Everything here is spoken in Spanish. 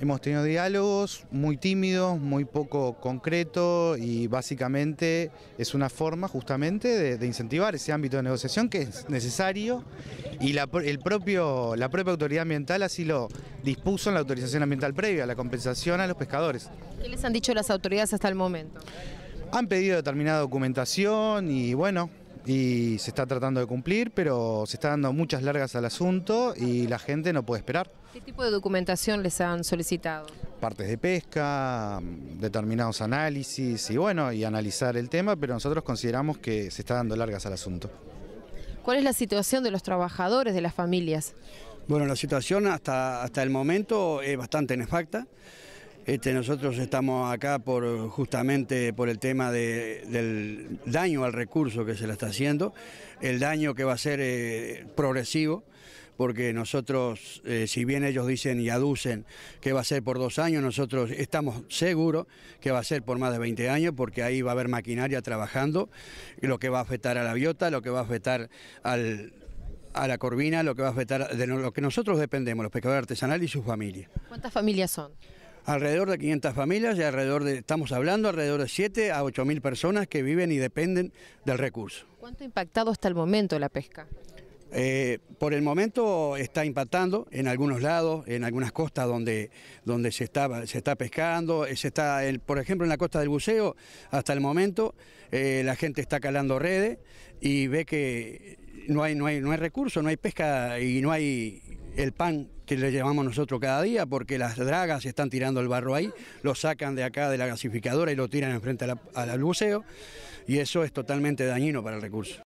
Hemos tenido diálogos muy tímidos, muy poco concreto y básicamente es una forma justamente de, incentivar ese ámbito de negociación que es necesario y el propio, la propia autoridad ambiental así lo dispuso en la autorización ambiental previa, la compensación a los pescadores. ¿Qué les han dicho las autoridades hasta el momento? Han pedido determinada documentación y bueno, y se está tratando de cumplir, pero se está dando muchas largas al asunto y la gente no puede esperar. ¿Qué tipo de documentación les han solicitado? Partes de pesca, mm, determinados análisis y bueno, y analizar el tema, pero nosotros consideramos que se está dando largas al asunto. ¿Cuál es la situación de los trabajadores, de las familias? Bueno, la situación hasta, hasta el momento es bastante nefacta. Este, nosotros estamos acá justamente por el tema del daño al recurso que se le está haciendo, el daño que va a ser eh, progresivo, porque nosotros, eh, si bien ellos dicen y aducen que va a ser por dos años, nosotros estamos seguros que va a ser por más de 20 años, porque ahí va a haber maquinaria trabajando, lo que va a afectar a la biota, lo que va a afectar a la corvina, lo que va a afectar de lo que nosotros dependemos, los pescadores artesanales y sus familias. ¿Cuántas familias son? alrededor de 500 familias y alrededor de, estamos hablando, alrededor de 7 a 8 mil personas que viven y dependen del recurso. ¿Cuánto ha impactado hasta el momento la pesca? Eh, por el momento está impactando en algunos lados, en algunas costas donde, donde se, está, se está pescando, eh, se está, por ejemplo en la costa del buceo, hasta el momento eh, la gente está calando redes y ve que no hay, no hay, no hay recurso no hay pesca y no hay el pan que le llevamos nosotros cada día, porque las dragas están tirando el barro ahí, lo sacan de acá de la gasificadora y lo tiran enfrente al buceo, y eso es totalmente dañino para el recurso.